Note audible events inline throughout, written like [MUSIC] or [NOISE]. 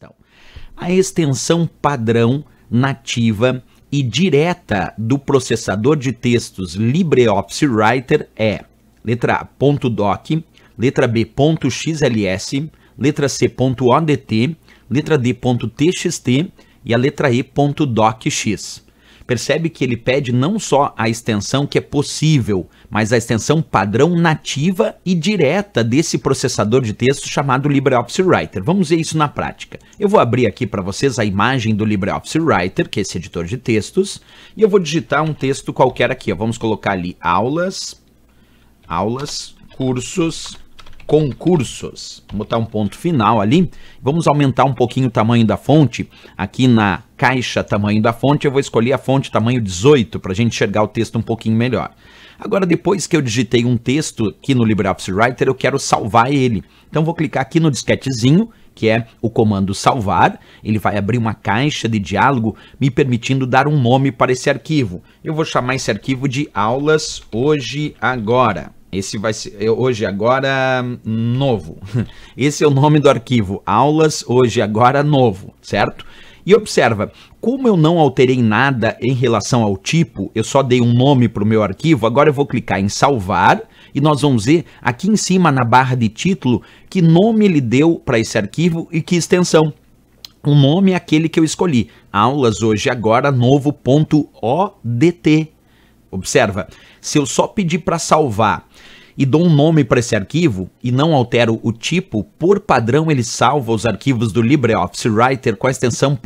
questão. A extensão padrão nativa e direta do processador de textos LibreOffice Writer é letra A, ponto .doc, letra B, ponto .xls, letra C, ponto .odt, letra D, ponto .txt e a letra E, ponto .docx percebe que ele pede não só a extensão que é possível, mas a extensão padrão nativa e direta desse processador de texto chamado LibreOffice Writer. Vamos ver isso na prática. Eu vou abrir aqui para vocês a imagem do LibreOffice Writer, que é esse editor de textos, e eu vou digitar um texto qualquer aqui. Ó. Vamos colocar ali aulas, aulas, cursos, concursos. Vou botar um ponto final ali. Vamos aumentar um pouquinho o tamanho da fonte. Aqui na caixa tamanho da fonte, eu vou escolher a fonte tamanho 18 para a gente enxergar o texto um pouquinho melhor. Agora, depois que eu digitei um texto aqui no LibreOffice Writer, eu quero salvar ele. Então, vou clicar aqui no disquetezinho, que é o comando salvar. Ele vai abrir uma caixa de diálogo, me permitindo dar um nome para esse arquivo. Eu vou chamar esse arquivo de aulas hoje agora. Esse vai ser hoje agora novo. [LAUGHS] Esse é o nome do arquivo, aulas hoje agora novo, certo? E observa, como eu não alterei nada em relação ao tipo, eu só dei um nome para o meu arquivo, agora eu vou clicar em salvar e nós vamos ver aqui em cima na barra de título que nome ele deu para esse arquivo e que extensão. O nome é aquele que eu escolhi, aulas hoje agora novo.odt Observa, se eu só pedir para salvar e dou um nome para esse arquivo e não altero o tipo, por padrão ele salva os arquivos do LibreOffice Writer com a extensão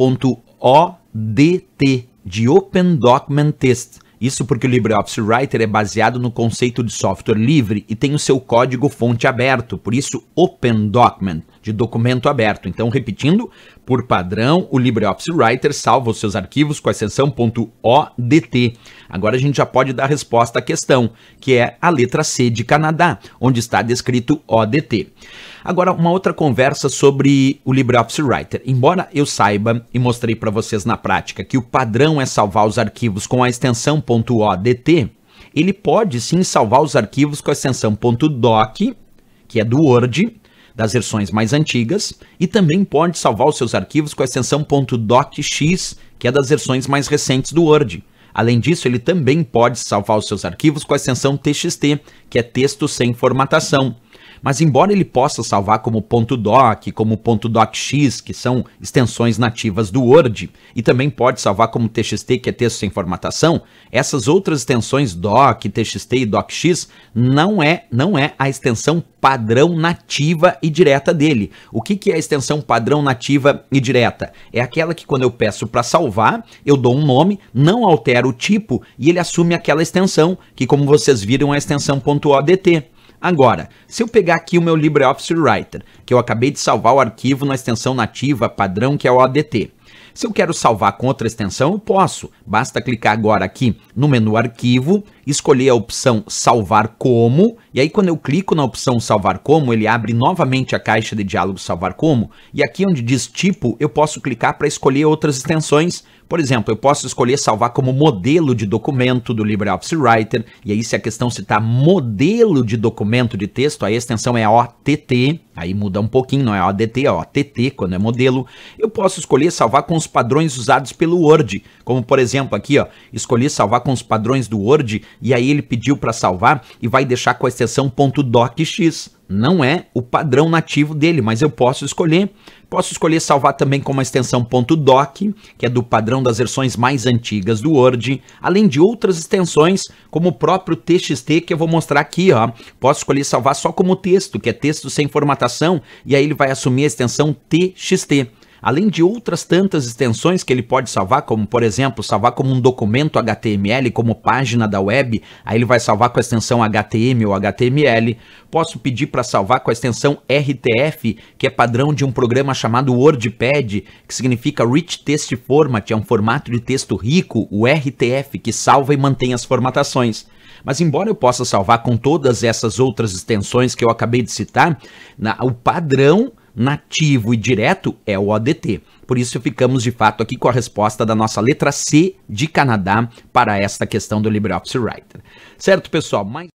.odt de Open Document Test. Isso porque o LibreOffice Writer é baseado no conceito de software livre e tem o seu código fonte aberto, por isso Open Document de documento aberto. Então, repetindo, por padrão, o LibreOffice Writer salva os seus arquivos com a seção .odt. Agora a gente já pode dar resposta à questão, que é a letra C de Canadá, onde está descrito ODT. Agora, uma outra conversa sobre o LibreOffice Writer. Embora eu saiba e mostrei para vocês na prática que o padrão é salvar os arquivos com a extensão .odt, ele pode sim salvar os arquivos com a extensão .doc, que é do Word, das versões mais antigas e também pode salvar os seus arquivos com a extensão .docx, que é das versões mais recentes do Word. Além disso, ele também pode salvar os seus arquivos com a extensão TXT, que é texto sem formatação. Mas embora ele possa salvar como ponto .doc, como ponto .docx, que são extensões nativas do Word, e também pode salvar como TXT, que é texto sem formatação, essas outras extensões .doc, TXT e .docx não é, não é a extensão padrão nativa e direta dele. O que, que é a extensão padrão nativa e direta? É aquela que quando eu peço para salvar, eu dou um nome, não altero o tipo e ele assume aquela extensão, que como vocês viram é a extensão .odt. Agora, se eu pegar aqui o meu LibreOffice Writer, que eu acabei de salvar o arquivo na extensão nativa padrão que é o ADT, se eu quero salvar com outra extensão, eu posso. Basta clicar agora aqui no menu arquivo, escolher a opção salvar como, e aí quando eu clico na opção salvar como, ele abre novamente a caixa de diálogo salvar como, e aqui onde diz tipo, eu posso clicar para escolher outras extensões. Por exemplo, eu posso escolher salvar como modelo de documento do LibreOffice Writer, e aí se a questão citar tá modelo de documento de texto, a extensão é OTT, aí muda um pouquinho, não é ODT, é OTT quando é modelo. Eu posso escolher salvar com os padrões usados pelo Word, como por exemplo aqui, ó, escolhi salvar com os padrões do Word e aí ele pediu para salvar e vai deixar com a extensão .docx. Não é o padrão nativo dele, mas eu posso escolher. Posso escolher salvar também com uma extensão .doc, que é do padrão das versões mais antigas do Word, além de outras extensões, como o próprio TXT que eu vou mostrar aqui, ó. Posso escolher salvar só como texto, que é texto sem formatação, e aí ele vai assumir a extensão TXT além de outras tantas extensões que ele pode salvar, como por exemplo, salvar como um documento HTML, como página da web, aí ele vai salvar com a extensão HTML ou HTML. Posso pedir para salvar com a extensão RTF, que é padrão de um programa chamado WordPad, que significa Rich Text Format, é um formato de texto rico, o RTF, que salva e mantém as formatações. Mas embora eu possa salvar com todas essas outras extensões que eu acabei de citar, na, o padrão nativo e direto é o ODT. Por isso ficamos de fato aqui com a resposta da nossa letra C de Canadá para esta questão do LibreOffice Writer. Certo, pessoal? Mais